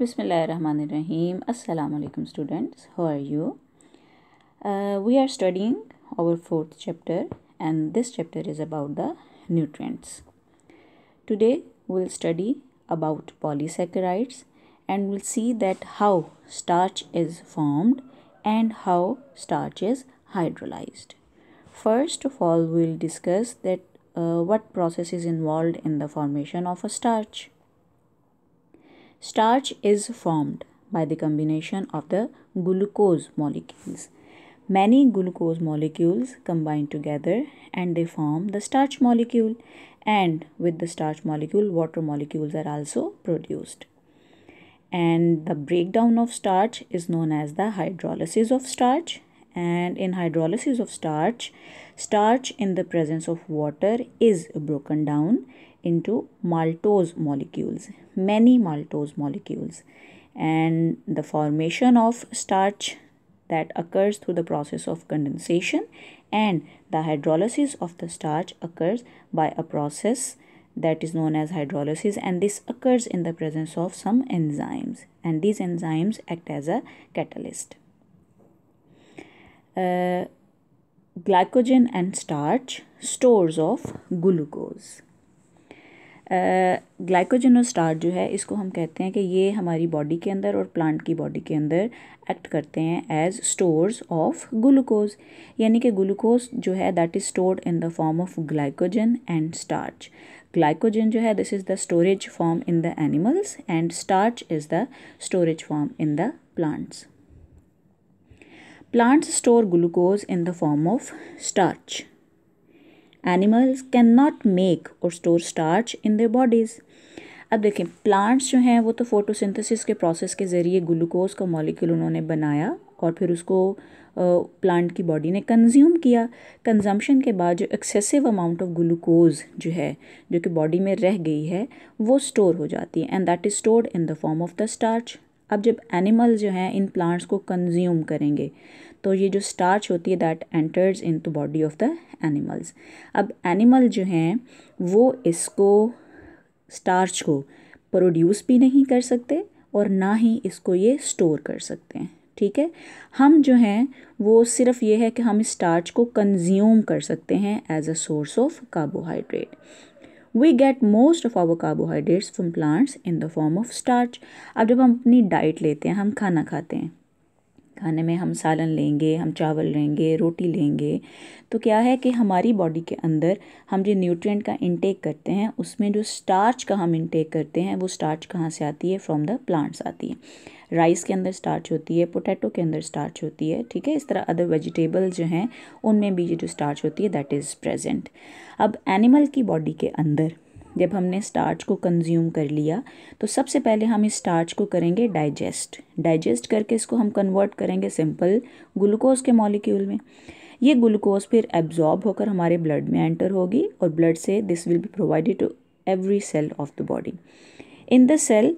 Bismillahirrahmanirrahim. Assalamu alaikum students. How are you? Uh, we are studying our fourth chapter and this chapter is about the nutrients. Today we'll study about polysaccharides and we'll see that how starch is formed and how starch is hydrolyzed. First of all, we'll discuss that uh, what process is involved in the formation of a starch. Starch is formed by the combination of the glucose molecules. Many glucose molecules combine together and they form the starch molecule and with the starch molecule water molecules are also produced. And the breakdown of starch is known as the hydrolysis of starch and in hydrolysis of starch starch in the presence of water is broken down into maltose molecules, many maltose molecules. And the formation of starch that occurs through the process of condensation and the hydrolysis of the starch occurs by a process that is known as hydrolysis and this occurs in the presence of some enzymes and these enzymes act as a catalyst. Uh, glycogen and starch stores of glucose. ग्लाइकोजनोस्टार जो है इसको हम कहते हैं कि ये हमारी body के अंदर और प्लांट की बॉडी के अंदर एक्ट करते हैं एज स्टोर्स ऑफ ग्लूकोज यानी कि ग्लूकोज जो है that is stored in the form of glycogen and starch glycogen जो है this is the storage form in the animals and starch is the storage form in the plants plants store glucose in the form of starch animals can not make और store starch in their bodies अब देखें plants जो हैं वो तो photosynthesis के process के ज़रिए ग्लूकोज का मॉलिक्यूल उन्होंने बनाया और फिर उसको प्लांट की बॉडी ने कंज्यूम किया कंजम्पशन के बाद जो एक्सेसिव अमाउंट ऑफ ग्लूकोज जो है जो कि बॉडी में रह गई है वो स्टोर हो जाती है and that is stored in the form of the starch अब जब एनिमल जो हैं इन प्लांट्स को कंज्यूम करेंगे तो ये जो स्टार्च होती है that enters in the body of the animals अब एनिमल जो हैं वो इसको स्टार्च को प्रोड्यूस भी नहीं कर सकते और ना ही इसको ये स्टोर कर सकते हैं ठीक है हम जो हैं वो सिर्फ ये है कि हम स्टार्च को कंज्यूम कर सकते हैं as a source of carbohydrate we get most of our carbohydrates from plants in the form of starch अब जब हम अपनी डाइट लेते हैं हम खाना खाते हैं खाने में हम सालन लेंगे हम चावल लेंगे रोटी लेंगे तो क्या है कि हमारी बॉडी के अंदर हम जो न्यूट्रिएंट का इंटेक करते हैं उसमें जो स्टार्च का हम इंटेक करते हैं वो स्टार्च कहाँ से आती है फ्रॉम द प्लांट्स आती है राइस के अंदर स्टार्च होती है पोटैटो के अंदर स्टार्च होती है ठीक है इस तरह अदर वेजिटेबल जो हैं उनमें भी ये जो स्टार्च होती है दैट इज़ प्रेजेंट अब एनिमल की बॉडी के अंदर जब हमने स्टार्च को कंज्यूम कर लिया तो सबसे पहले हम इस स्टार्च को करेंगे डाइजेस्ट डाइजेस्ट करके इसको हम कन्वर्ट करेंगे सिंपल ग्लूकोज के मॉलिक्यूल में ये ग्लूकोज फिर एब्जॉर्ब होकर हमारे ब्लड में एंटर होगी और ब्लड से this will be provided to every cell of the body in the cell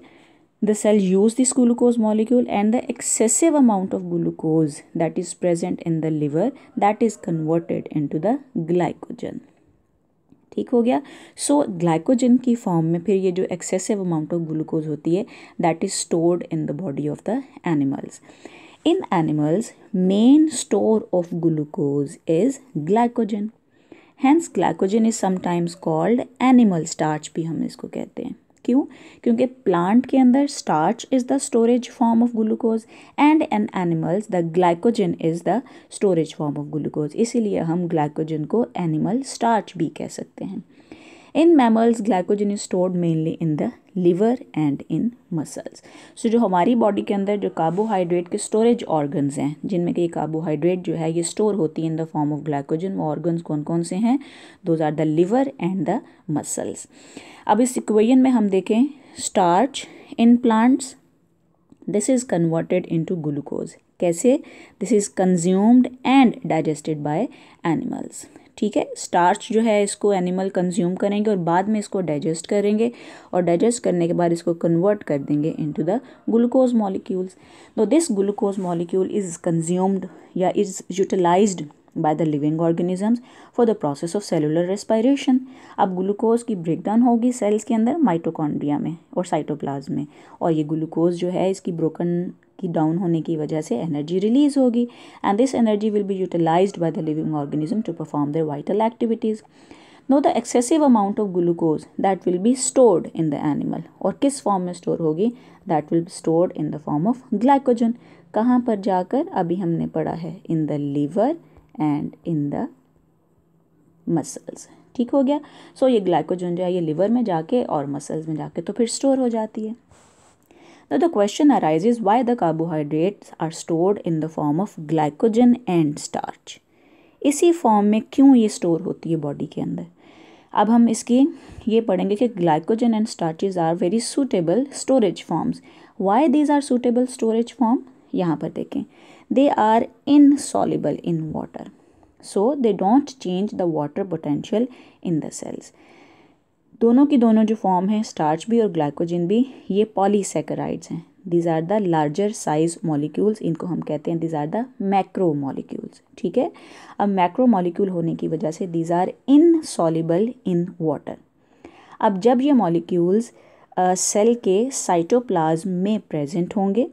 cell use this glucose glucose and the the amount of glucose that is present in the liver that is converted in to the glycogen ठीक हो गया so so, glycogen की form में फिर ये जो excessive amount of glucose होती है that is stored in the body of the animals in animals main store of glucose is glycogen hence glycogen is sometimes called animal starch भी हम इसको कहते हैं क्यों क्योंकि प्लांट के अंदर starch is the storage form of glucose and an animals the glycogen is the storage form of glucose इसीलिए हम ग्लाइकोजन को एनिमल स्टार्च भी कह सकते हैं in mammals glycogen is stored mainly in the liver and in muscles so जो हमारी body के अंदर जो कार्बोहाइड्रेट के स्टोरेज ऑर्गन्स हैं जिनमें कि कार्बोहाइड्रेट जो है ये स्टोर होती है in the form of glycogen वो ऑर्गन्स कौन कौन से हैं those are the liver and the muscles अब इस इक्वेशन में हम देखें starch in plants this is converted in into glucose कैसे this is consumed and digested by animals ठीक है स्टार्च जो है इसको एनिमल कंज्यूम करेंगे और बाद में इसको डाइजेस्ट करेंगे और डाइजेस्ट करने के बाद इसको कन्वर्ट कर देंगे इनटू द ग्लूकोज मॉलिक्यूल्स तो this glucose molecule is consumed या is utilized by the living organisms for the process of cellular respiration अब ग्लूकोज की ब्रेकडाउन होगी सेल्स के अंदर माइटोकॉन्ड्रिया में और साइटोप्लाज में और ये ग्लूकोज जो है इसकी ब्रोकन की डाउन होने की वजह से एनर्जी रिलीज़ होगी and this energy will be utilize by the living organism to perform their vital activities no the excessive amount of glucose that will be stored in the animal और किस form में store होगी that will be stored in the form of glycogen कहाँ पर जाकर अभी हमने पढ़ा है in the liver and in the muscles ठीक हो गया सो so, ये ग्लाइकोजन जो है ये लिवर में जाके और मसल्स में जाके तो फिर स्टोर हो जाती है Now the question arises why the carbohydrates are stored in the form of glycogen and starch. इसी फॉर्म में क्यों ये स्टोर होती है बॉडी के अंदर अब हम इसकी ये पढ़ेंगे कि glycogen and starches are very suitable storage forms why these are suitable storage form यहाँ पर देखें they are insoluble in water so they don't change the water potential in the cells दोनों की दोनों जो फॉर्म हैं starch भी और ग्लाइकोजिन भी ये पॉलीसेकराइड्स हैं these are the larger size molecules इनको हम कहते हैं these are the macromolecules ठीक है अब मैक्रो मॉलिक्यूल होने की वजह से these are insoluble in water अब जब ये मॉलिक्यूल्स सेल के साइटोप्लाज्म में प्रेजेंट होंगे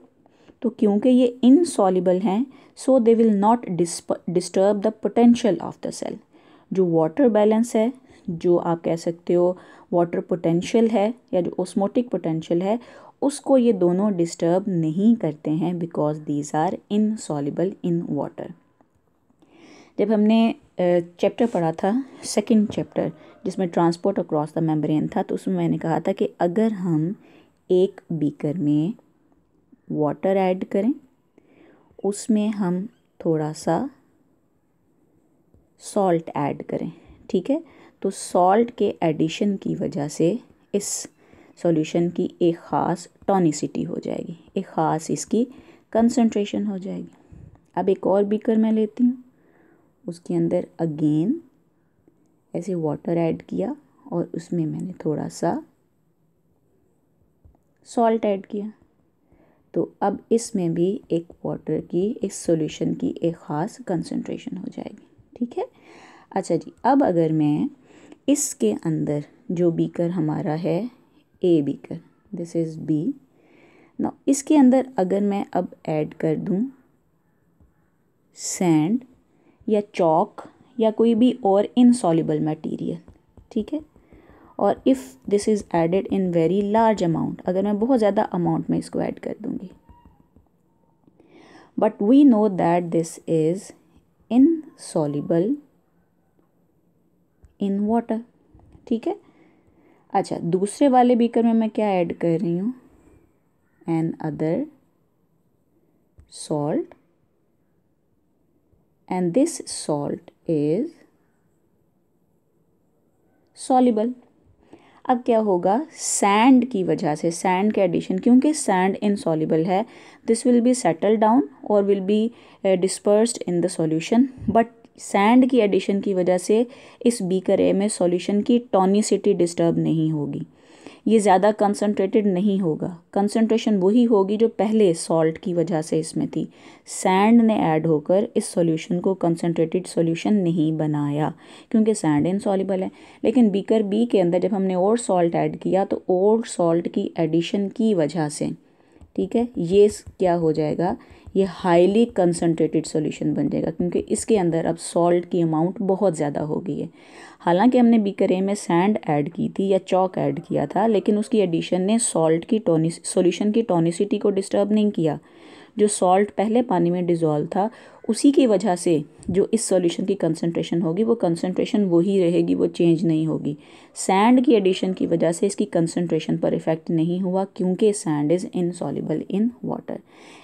तो क्योंकि ये इनसॉलिबल हैं so they will not disturb the potential of the cell जो वाटर बैलेंस है जो आप कह सकते हो वाटर पोटेंशियल है या जो ओस्मोटिक पोटेंशियल है उसको ये दोनों डिस्टर्ब नहीं करते हैं because these are insoluble in water जब हमने चैप्टर पढ़ा था सेकंड चैप्टर जिसमें ट्रांसपोर्ट अक्रॉस द मेम्ब्रेन था तो उसमें मैंने कहा था कि अगर हम एक बीकर में वाटर ऐड करें उसमें हम थोड़ा सा सॉल्ट ऐड करें ठीक है तो सॉल्ट के एडिशन की वजह से इस सॉल्यूशन की एक ख़ास टॉनिसिटी हो जाएगी एक ख़ास इसकी कंसंट्रेशन हो जाएगी अब एक और बीकर मैं लेती हूँ उसके अंदर अगेन ऐसे वाटर ऐड किया और उसमें मैंने थोड़ा सा सॉल्ट ऐड किया तो अब इसमें भी एक वाटर की इस सॉल्यूशन की एक ख़ास कंसंट्रेशन हो जाएगी ठीक है अच्छा जी अब अगर मैं इसके अंदर जो बीकर हमारा है a beaker this is B ना इसके अंदर अगर मैं अब ऐड कर दूं सैंड या चौक या कोई भी और सॉलिबल मटेरियल ठीक है और if this is added in very large amount अगर मैं बहुत ज़्यादा अमाउंट में इसको ऐड कर दूँगी but we know that this is soluble in water ठीक है अच्छा दूसरे वाले बीकर में मैं क्या ऐड कर रही हूँ another salt and this salt is soluble अब क्या होगा सैंड की वजह से सैंड के एडिशन क्योंकि सैंड सॉलिबल है this will be settle down और will be dispersed in the solution but sand की एडिशन की वजह से इस बीकर ए में सॉल्यूशन की टॉनिसिटी डिस्टर्ब नहीं होगी ये ज़्यादा कंसनट्रेटेड नहीं होगा कंसनट्रेशन वही होगी जो पहले सॉल्ट की वजह से इसमें थी सैंड ने ऐड होकर इस सॉल्यूशन को कंसनट्रेटेड सॉल्यूशन नहीं बनाया क्योंकि सैंड इनसॉल्यूबल है लेकिन बीकर बी के अंदर जब हमने और सॉल्ट ऐड किया तो और सॉल्ट की एडिशन की वजह से ठीक है ये क्या हो जाएगा ये हाईली कंसनट्रेटेड सोल्यूशन बन जाएगा क्योंकि इसके अंदर अब सॉल्ट की अमाउंट बहुत ज़्यादा हो गई है हालांकि हमने बीकर ए में सैंड ऐड की थी या चौक ऐड किया था लेकिन उसकी एडिशन ने सॉल्ट की टोनिस सोल्यूशन की टोनिसिटी को डिस्टर्ब नहीं किया जो सॉल्ट पहले पानी में डिज़ोल्व था उसी की वजह से जो इस सॉल्यूशन की कंसनट्रेशन होगी वो कंसनट्रेशन वही रहेगी वो चेंज नहीं होगी सैंड की एडिशन की वजह से इसकी कंसंट्रेशन पर इफ़ेक्ट नहीं हुआ क्योंकि sand is insoluble in water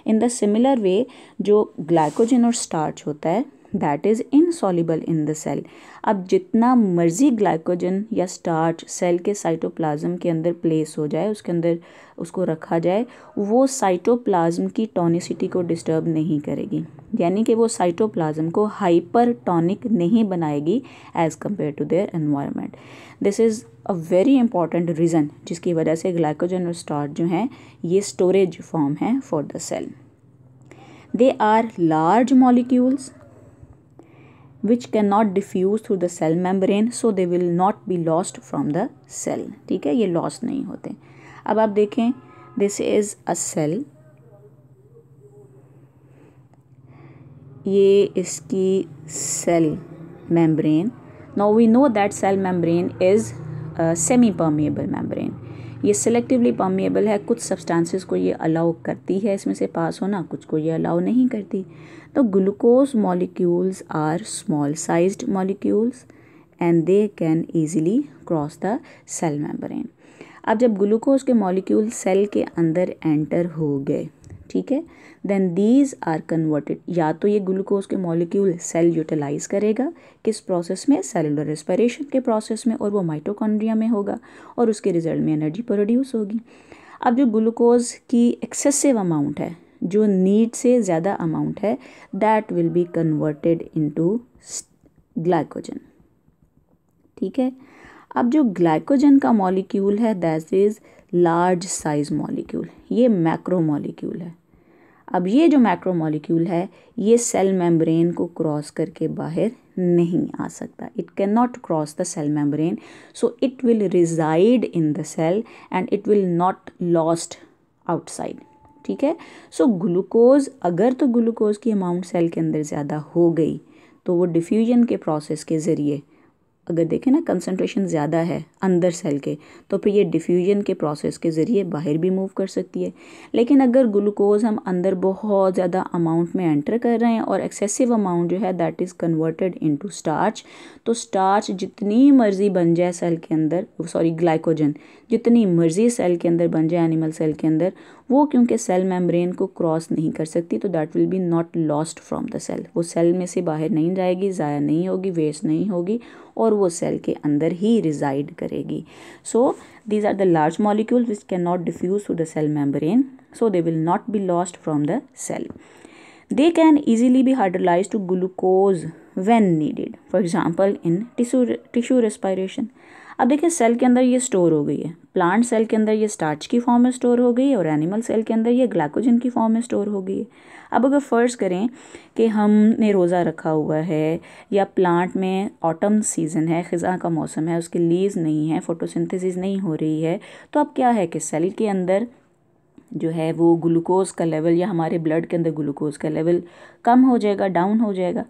in the similar way जो ग्लाइकोजन और स्टार्च होता है that is insoluble in the cell अब जितना मर्जी ग्लाइकोजन या स्टार्च सेल के साइटोप्लाज्म के अंदर प्लेस हो जाए उसके अंदर उसको रखा जाए वो साइटोप्लाज्म की टॉनिसिटी को डिस्टर्ब नहीं करेगी यानी कि वो साइटोप्लाज्म को हाइपर टॉनिक नहीं बनाएगी as compare to their environment this is a very important reason जिसकी वजह से ग्लाइकोजन और स्टार्च जो हैं ये स्टोरेज फॉर्म है for the cell they are large molecules which can not diffuse through the cell membrane so they will not be lost from the cell ठीक है ये लॉस नहीं होते अब आप देखें दिस इज अ सेल ये इसकी cell membrane no we know that cell membrane is semipermeable membrane ये सेलेक्टिवली पामेबल है कुछ सब्सटेंसेस को ये अलाउ करती है इसमें से पास होना कुछ को ये अलाउ नहीं करती तो glucose molecules are small sized molecules and they can easily cross the cell membrane अब जब ग्लूकोज के मॉलिक्यूल सेल के अंदर एंटर हो गए ठीक है देन दीज आर कन्वर्टेड या तो ये ग्लूकोज के मॉलिक्यूल सेल यूटिलाइज करेगा किस प्रोसेस में सेलुलर रेस्पिरेशन के प्रोसेस में और वो माइटोकॉन्ड्रिया में होगा और उसके रिजल्ट में एनर्जी प्रोड्यूस होगी अब जो ग्लूकोज की एक्सेसिव अमाउंट है जो नीड से ज़्यादा अमाउंट है that will be converted into glycogen ठीक है अब जो ग्लाइकोजन का मॉलिक्यूल है that is large size molecule ये मैक्रो मॉलिक्यूल है अब ये जो मैक्रोमोलिक्यूल है ये सेल मेम्ब्रेन को क्रॉस करके बाहर नहीं आ सकता it can not cross the cell membrane so it will reside in the cell and it will not lost outside ठीक है सो so, ग्लूकोज अगर तो ग्लूकोज की अमाउंट सेल के अंदर ज़्यादा हो गई तो वो डिफ्यूजन के प्रोसेस के ज़रिए अगर देखें ना कंसनट्रेशन ज़्यादा है अंदर सेल के तो फिर ये डिफ्यूजन के प्रोसेस के ज़रिए बाहर भी मूव कर सकती है लेकिन अगर ग्लूकोज़ हम अंदर बहुत ज़्यादा अमाउंट में एंटर कर रहे हैं और एक्सेसिव अमाउंट जो है that is converted into starch तो स्टार्च जितनी मर्ज़ी बन जाए सेल के अंदर सॉरी ग्लाइकोजन जितनी मर्ज़ी सेल के अंदर बन जाए एनिमल सेल के अंदर वो क्योंकि सेल मेम्ब्रेन को क्रॉस नहीं कर सकती तो that will be not lost from the cell वो सेल में से बाहर नहीं जाएगी ज़ाया नहीं होगी वेस्ट नहीं होगी और वो सेल के अंदर ही रिजाइड करेगी so these are the large molecule which can not diffuse to the cell membrane so they will not be lost from the cell they can easily be hydrolyse to glucose when needed for example in tissue tissue respiration अब देखिए cell के अंदर ये store हो गई है plant cell के अंदर ये स्टार्च की फॉर्म में स्टोर हो गई और एनिमल सेल के अंदर ये ग्लाइकोजन की फॉर्म में स्टोर हो गई है अब अगर फ़र्ज़ करें कि हमने रोज़ा रखा हुआ है या प्लांट में ऑटम सीज़न है ख़ज़ा का मौसम है उसकी लीव्स नहीं है फोटोसिंथेसिस नहीं हो रही है तो अब क्या है कि सेल के अंदर जो है वो ग्लूकोज़ का लेवल या हमारे ब्लड के अंदर ग्लूकोज़ का लेवल कम हो जाएगा डाउन हो जाएगा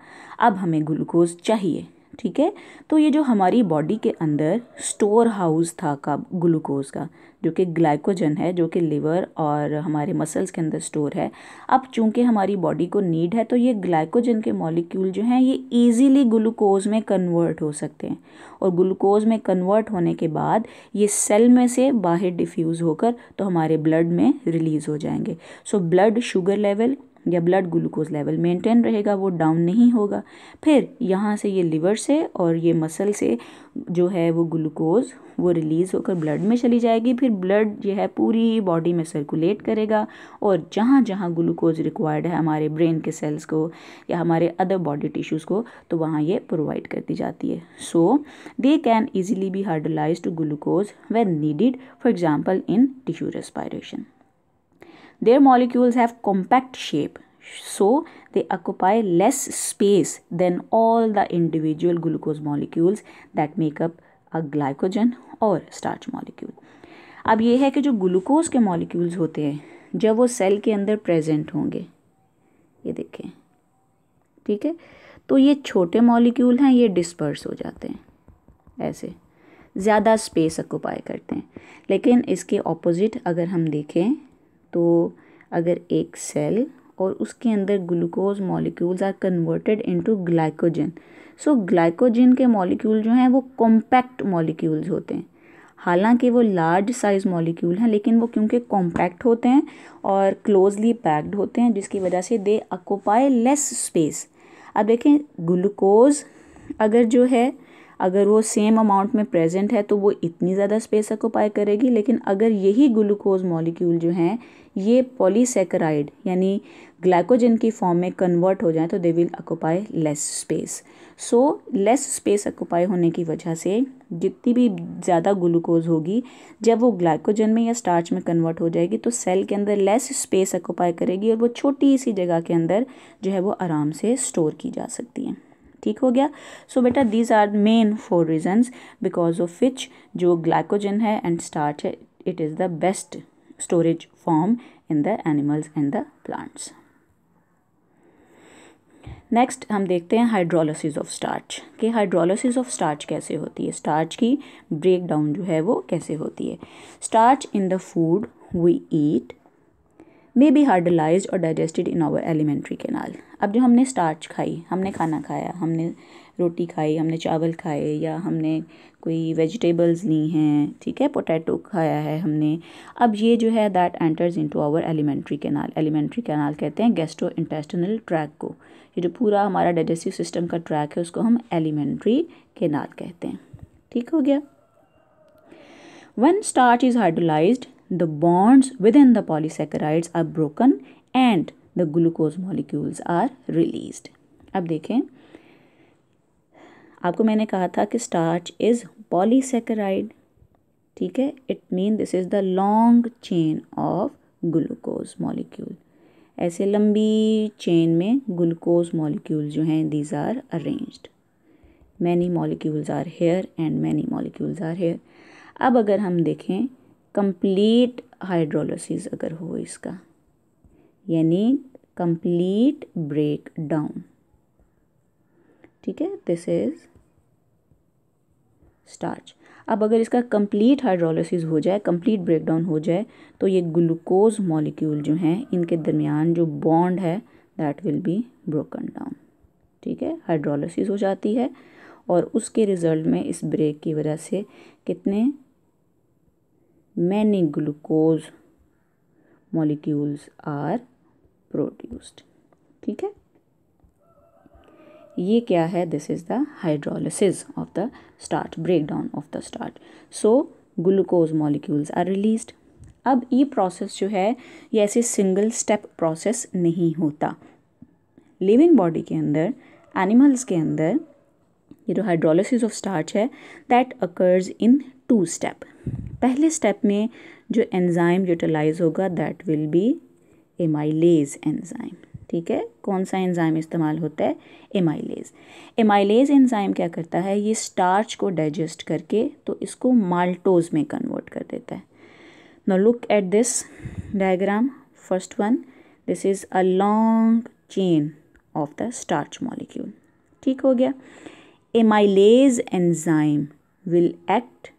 अब हमें ग्लूकोज़ चाहिए ठीक है तो ये जो हमारी बॉडी के अंदर स्टोर हाउस था का ग्लूकोज का जो कि ग्लाइकोजन है जो कि लिवर और हमारे मसल्स के अंदर स्टोर है अब चूंकि हमारी बॉडी को नीड है तो ये ग्लाइकोजन के मॉलिक्यूल जो हैं ये इजीली ग्लूकोज में कन्वर्ट हो सकते हैं और ग्लूकोज में कन्वर्ट होने के बाद ये सेल में से बाहर डिफ्यूज़ होकर तो हमारे ब्लड में रिलीज़ हो जाएंगे सो ब्लड शुगर लेवल या ब्लड ग्लूकोज लेवल मेंटेन रहेगा वो डाउन नहीं होगा फिर यहाँ से ये लिवर से और ये मसल से जो है वो ग्लूकोज वो रिलीज़ होकर ब्लड में चली जाएगी फिर ब्लड जो है पूरी बॉडी में सर्कुलेट करेगा और जहाँ जहाँ ग्लूकोज रिक्वायर्ड है हमारे ब्रेन के सेल्स को या हमारे अदर बॉडी टिश्यूज़ को तो वहाँ ये प्रोवाइड कर दी जाती है so they can easily be hydrolyse to glucose when needed for example in tissue respiration Their molecules have compact shape, so they occupy less space than all the individual glucose molecules that make up a glycogen or starch molecule अब ये है कि जो glucose के molecules होते हैं जब वो सेल के अंदर प्रेजेंट होंगे ये देखें ठीक है तो ये छोटे मॉलिक्यूल हैं ये डिस्पर्स हो जाते हैं ऐसे ज़्यादा स्पेस अकुपाई करते हैं लेकिन इसके ऑपोजिट अगर हम देखें तो अगर एक सेल और उसके अंदर glucose molecules are converted into glycogen so glycogen के मॉलिक्यूल जो हैं वो कॉम्पैक्ट मॉलिक्यूल्स होते हैं हालांकि वो लार्ज साइज़ मॉलिक्यूल हैं लेकिन वो क्योंकि कॉम्पैक्ट होते हैं और क्लोजली पैक्ड होते हैं जिसकी वजह से दे अकोपाई लेस स्पेस अब देखें ग्लूकोज अगर जो है अगर वो सेम अमाउंट में प्रेजेंट है तो वो इतनी ज़्यादा स्पेस अकोपाई करेगी लेकिन अगर यही ग्लूकोज मॉलिक्यूल जो हैं ये पॉलीसेकराइड यानी ग्लाइकोजन की फॉर्म में कन्वर्ट हो जाए तो they will occupy less space so less space occupy होने की वजह से जितनी भी ज़्यादा ग्लूकोज होगी जब वो ग्लाइकोजन में या स्टार्च में कन्वर्ट हो जाएगी तो सेल के अंदर लेस स्पेस अकोपाई करेगी और वो छोटी सी जगह के अंदर जो है वो आराम से स्टोर की जा सकती हैं ठीक हो गया सो बेटा these are main four reasons because of which जो ग्लाइकोजन है एंड स्टार्च है it is the best storage form in the animals and the plants next हम देखते हैं हाइड्रोलोसिस ऑफ स्टार्च कि हाइड्रोलोसिस ऑफ स्टार्च कैसे होती है स्टार्च की ब्रेक डाउन जो है वो कैसे होती है starch in the food we eat may be hydrolyse और digested in our alimentary canal अब जो हमने स्टार्च खाई हमने खाना खाया हमने रोटी खाई हमने चावल खाए या हमने कोई वेजिटेबल्स ली हैं ठीक है पोटैटो खाया है हमने अब ये जो है that enters into our alimentary canal alimentary canal कहते हैं गेस्ट्रो इंटेस्टनल ट्रैक को ये जो पूरा हमारा डाइजेस्टिव सिस्टम का ट्रैक है उसको हम एलिमेंट्री कैनाल कहते हैं ठीक हो गया one starch is hydrolyse bonds within the polysaccharides are broken and the glucose molecules are release अब देखें आपको मैंने कहा था कि स्टार्च इज़ पॉलीसेकेराइड ठीक है it mean this is the long chain of glucose molecule ऐसे लंबी चेन में ग्लूकोज मॉलिक्यूल जो हैं these are arranged many molecules are here and many molecules are here अब अगर हम देखें कंप्लीट हाइड्रोलोसिस अगर हो इसका यानी कंप्लीट ब्रेक डाउन ठीक है दिस इज स्टार्च अब अगर इसका कंप्लीट हाइड्रोलिसिस हो जाए कंप्लीट ब्रेकडाउन हो जाए तो ये ग्लूकोज मॉलिक्यूल जो हैं इनके दरमियान जो बॉन्ड है that will be broken down ठीक है हाइड्रोलिसिस हो जाती है और उसके रिज़ल्ट में इस ब्रेक की वजह से कितने many glucose molecules are produced ठीक है ये क्या है this is the hydrolysis of the starch break down of the starch so glucose molecules are released अब ये प्रोसेस जो है ये ऐसे सिंगल स्टेप प्रोसेस नहीं होता लिविंग बॉडी के अंदर एनिमल्स के अंदर ये जो हाइड्रोलिसिस ऑफ स्टार्च है that occurs in two step पहले स्टेप में जो एंजाइम यूटिलाइज होगा that will be amylase enzyme ठीक है कौन सा एंजाइम इस्तेमाल होता है एमाइलेज एमाइलेज एंजाइम क्या करता है ये स्टार्च को डाइजेस्ट करके तो इसको माल्टोज में कन्वर्ट कर देता है no look at this diagram first one this is a long chain of the starch molecule ठीक हो गया amylase enzyme will act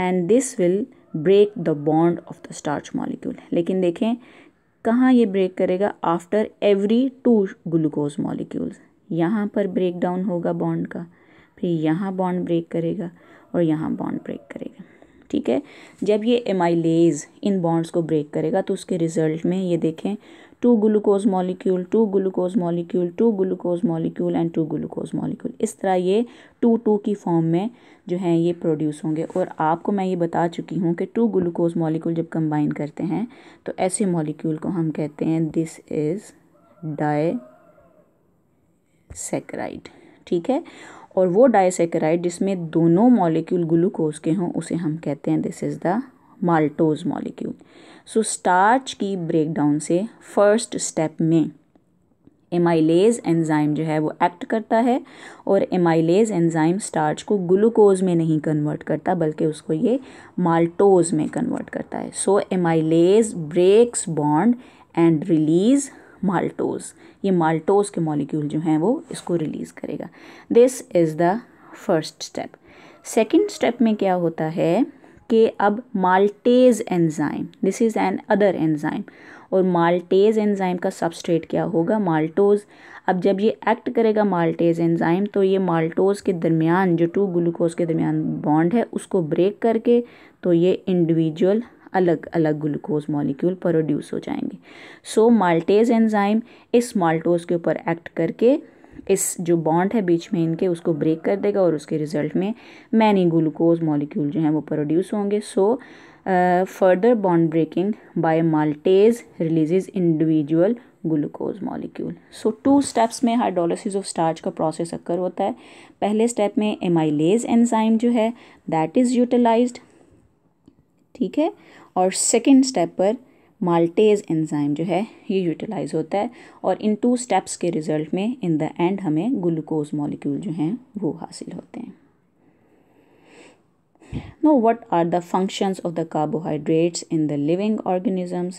and this will break the bond of the starch molecule लेकिन देखें कहाँ ये ब्रेक करेगा after every two glucose molecules यहाँ पर ब्रेक डाउन होगा बॉन्ड का फिर यहाँ बॉन्ड ब्रेक करेगा और यहाँ बॉन्ड ब्रेक करेगा ठीक है जब ये एमाइलेज इन बॉन्ड्स को ब्रेक करेगा तो उसके रिजल्ट में ये देखें two glucose molecule two glucose molecule two glucose molecule and two glucose molecule इस तरह ये टू टू की फॉर्म में जो है ये प्रोड्यूस होंगे और आपको मैं ये बता चुकी हूँ कि टू ग्लूकोज मॉलिक्यूल जब कंबाइन करते हैं तो ऐसे मॉलिक्यूल को हम कहते हैं दिस इज़ डाई सेक्राइड ठीक है और वो डाइसेकेराइड जिसमें दोनों मॉलिक्यूल ग्लूकोज के हों उसे हम कहते हैं this is the maltose molecule so starch की ब्रेकडाउन से फर्स्ट स्टेप में एमाइलेज एंजाइम जो है वो एक्ट करता है और एमाइलेज एंजाइम स्टार्च को ग्लूकोज में नहीं कन्वर्ट करता बल्कि उसको ये माल्टोज में कन्वर्ट करता है so amylase breaks bond and release maltose ये माल्टोज के मॉलिक्यूल जो हैं वो इसको रिलीज़ करेगा this is the first step second step में क्या होता है कि अब maltase enzyme this is another enzyme और माल्टेज एंजाइम का सबस्ट्रेट क्या होगा माल्टोज अब जब ये एक्ट करेगा माल्टेज एंजाइम तो ये माल्टोज के दरमियान जो टू ग्लूकोज के दरमियान बॉन्ड है उसको ब्रेक करके तो ये इंडिविजुअल अलग अलग ग्लूकोज मॉलिक्यूल प्रोड्यूस हो जाएंगे सो माल्टेज एंजाइम इस माल्टोज के ऊपर एक्ट करके इस जो बॉन्ड है बीच में इनके उसको ब्रेक कर देगा और उसके रिजल्ट में मैनी ग्लूकोज मॉलिक्यूल जो हैं वो प्रोड्यूस होंगे so further bond breaking by maltase releases individual glucose molecule so two steps में हाइड्रोलिसिस ऑफ स्टार्च का प्रोसेस अक्कर होता है पहले स्टेप में एमाइलेज एंजाइम जो है दैट इज़ यूटिलाइज्ड ठीक है और सेकेंड स्टेप पर माल्टेज एंजाइम जो है ये यूटिलाइज होता है और इन टू स्टेप्स के रिजल्ट में इन द एंड हमें ग्लूकोज मॉलिक्यूल जो हैं वो हासिल होते हैं now what are the functions of the carbohydrates in the living organisms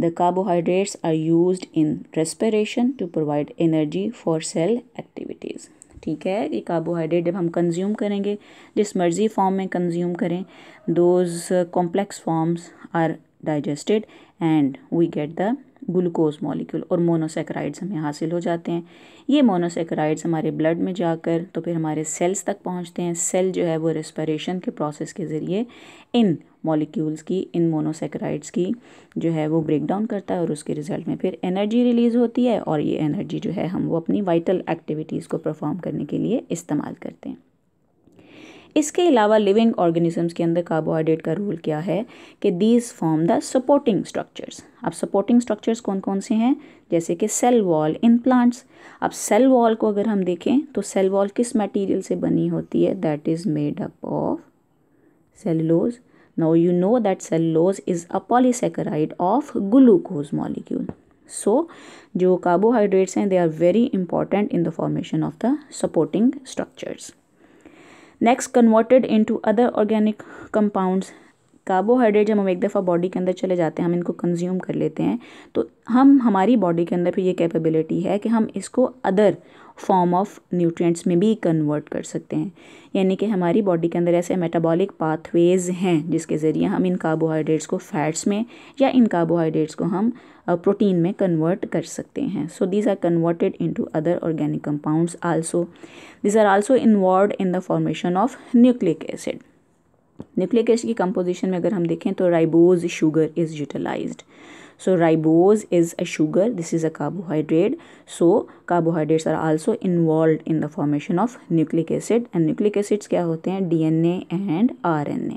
the carbohydrates are used in respiration to provide energy for cell activities ठीक है ये कार्बोहाइड्रेट जब हम कंज्यूम करेंगे जिस मर्ज़ी फॉर्म में कंज्यूम करें those complex forms are digested and we get the glucose molecule और मोनोसेक्राइड्स हमें हासिल हो जाते हैं ये मोनोसेक्राइड्स हमारे ब्लड में जाकर तो फिर हमारे सेल्स तक पहुंचते हैं सेल जो है वो रेस्परेशन के प्रोसेस के ज़रिए इन मॉलिक्यूल्स की इन मोनोसेक्राइड्स की जो है वो ब्रेक डाउन करता है और उसके रिज़ल्ट में फिर एनर्जी रिलीज़ होती है और ये एनर्जी जो है हम वो अपनी वाइटल एक्टिविटीज़ को परफॉर्म करने के लिए इस्तेमाल करते हैं इसके अलावा लिविंग ऑर्गेनिजम्स के अंदर कार्बोहाइड्रेट का रोल क्या है कि these form the supporting structures अब सपोर्टिंग स्ट्रक्चर्स कौन कौन से हैं जैसे कि सेल वॉल इन प्लांट्स अब सेल वॉल को अगर हम देखें तो सेल वॉल किस मटेरियल से बनी होती है that is made up of cellulose now you know that cellulose is a polysaccharide of glucose molecule so जो कार्बोहाइड्रेट्स हैं they are very important in the formation of the supporting structures next converted into other organic compounds carbohydrate जब हम एक दफ़ा body के अंदर चले जाते हैं हम इनको कंज्यूम कर लेते हैं तो हम हमारी बॉडी के अंदर फिर ये कैपेबिलिटी है कि हम इसको अदर फॉर्म ऑफ न्यूट्रिएंट्स में भी कन्वर्ट कर सकते हैं यानी कि हमारी बॉडी के अंदर ऐसे मेटाबॉलिक पाथवेज़ हैं जिसके ज़रिए हम इन कार्बोहाइड्रेट्स को फैट्स में या इन कार्बोहाइड्रेट्स को हम प्रोटीन में कन्वर्ट कर सकते हैं so these are converted to other organic compounds also these are also involve in the formation of nucleic acid nucleic acid की कंपोजिशन में अगर हम देखें तो ribose sugar is utilize so ribose is a sugar this is a carbohydrate so carbohydrates are also involve in the formation of nucleic acid and nucleic acids क्या होते हैं DNA and RNA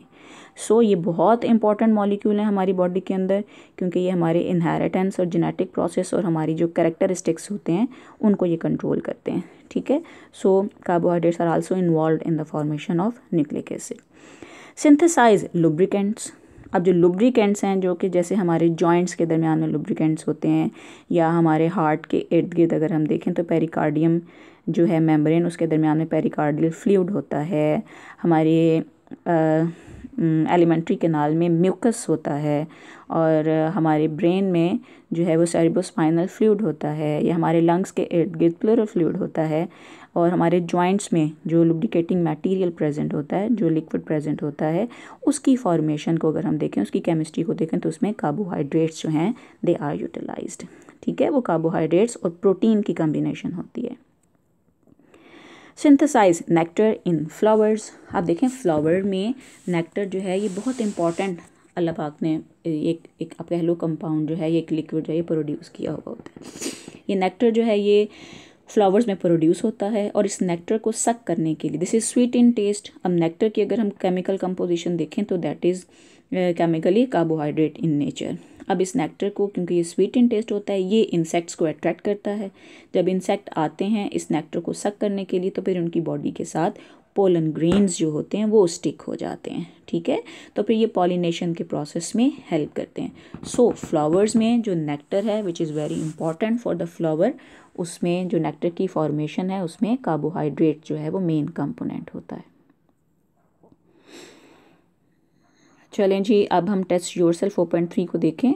so so, ये बहुत important molecule हैं हमारी body के अंदर क्योंकि ये हमारे इनहेरिटेंस और जेनेटिक प्रोसेस और हमारी जो करेक्टरिस्टिक्स होते हैं उनको ये कंट्रोल करते हैं ठीक है so carbohydrates are also involve in the formation of nucleic acid synthesize lubricants अब जो लुब्रिकेंट्स हैं जो कि जैसे हमारे जॉइंट्स के दरमियान में लुब्रिकेंट्स होते हैं या हमारे हार्ट के इर्द गिर्द अगर हम देखें तो पेरिकार्डियम जो है मेम्ब्रेन उसके दरमियान में पेरिकार्डियल फ्लूड होता है हमारे एलिमेंट्री केनाल में म्यूकस होता है और हमारे ब्रेन में जो है वो सेरिब्रोस्पाइनल फ्लूड होता है या हमारे लंग्स के इर्द गिर्द प्लूरल फ्लूड होता है और हमारे जॉइंट्स में जो लुब्रिकेटिंग मटेरियल प्रेजेंट होता है जो लिक्विड प्रेजेंट होता है उसकी फॉर्मेशन को अगर हम देखें उसकी केमिस्ट्री को देखें तो उसमें कार्बोहाइड्रेट्स जो हैं दे आर यूटिलाइज ठीक है वो कार्बोहाइड्रेट्स और प्रोटीन की कम्बिनेशन होती है सिंथेसाइज नेक्टर इन फ्लावर्स आप देखें फ्लावर में नेक्टर जो है ये बहुत इंपॉर्टेंट अल्लाह पाक ने एक एक आप कह लो कंपाउंड जो है ये एक लिक्विड जो है ये प्रोड्यूस किया हुआ होता है ये नेक्टर जो है ये फ्लावर्स में प्रोड्यूस होता है और इस नेक्टर को सक करने के लिए this is sweet in taste अब नेक्टर की अगर हम केमिकल कंपोजिशन देखें तो that is chemically carbohydrate in nature अब इस नेक्टर को क्योंकि ये स्वीट इन टेस्ट होता है ये इंसेक्ट्स को अट्रैक्ट करता है जब इंसेक्ट आते हैं इस नेक्टर को सक करने के लिए तो फिर उनकी बॉडी के साथ पोलन ग्रेन्स जो होते हैं वो स्टिक हो जाते हैं ठीक है तो फिर ये पॉलिनेशन के प्रोसेस में हेल्प करते हैं सो so, फ्लावर्स में जो नेक्टर है which is very important for the flower उसमें जो नेक्टर की फॉर्मेशन है उसमें कार्बोहाइड्रेट जो है वो मेन कंपोनेंट होता है चलें जी अब हम test yourself four point three को देखें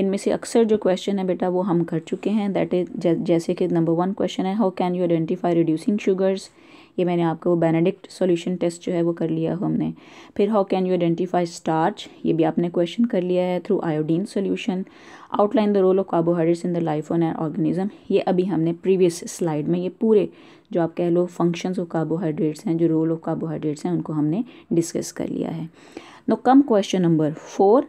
इनमें से अक्सर जो क्वेश्चन है बेटा वो हम कर चुके हैं दैट इज जैसे कि नंबर वन क्वेश्चन है how can you identify reducing sugars ये मैंने आपको बेनेडिक्ट सॉल्यूशन टेस्ट जो है वो कर लिया हमने फिर how can you identify starch ये भी आपने क्वेश्चन कर लिया है through iodine solution outline the role of carbohydrates in the life on an organism ये अभी हमने प्रीवियस स्लाइड में ये पूरे जो आप कह लो फंक्शंस ऑफ कार्बोहाइड्रेट्स हैं जो रोल ऑफ कार्बोहाइड्रेट्स हैं उनको हमने डिस्कस कर लिया है now come question number four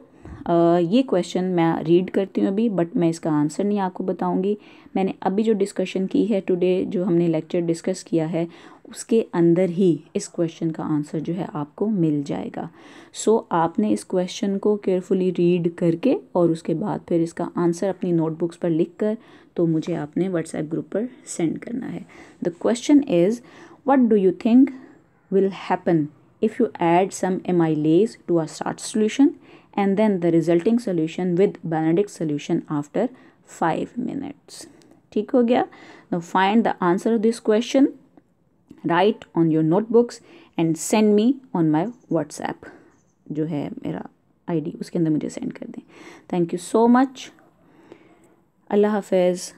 ये क्वेश्चन मैं रीड करती हूँ अभी बट मैं इसका आंसर नहीं आपको बताऊँगी मैंने अभी जो डिस्कशन की है टुडे जो हमने लेक्चर डिस्कस किया है उसके अंदर ही इस क्वेश्चन का आंसर जो है आपको मिल जाएगा सो so, आपने इस क्वेश्चन को केयरफुली रीड करके और उसके बाद फिर इसका आंसर अपनी नोटबुक्स पर लिख कर तो मुझे आपने व्हाट्सएप ग्रुप पर सेंड करना है the question is what do you think will happen add some amylase to are starch solution and then the resulting solution with Benedict solution after 5 minutes. theek ho gaya now find the answer of this question write on your notebooks and send me on my whatsapp jo hai mera id uske andar mujhe send kar de thank you so much allah hafiz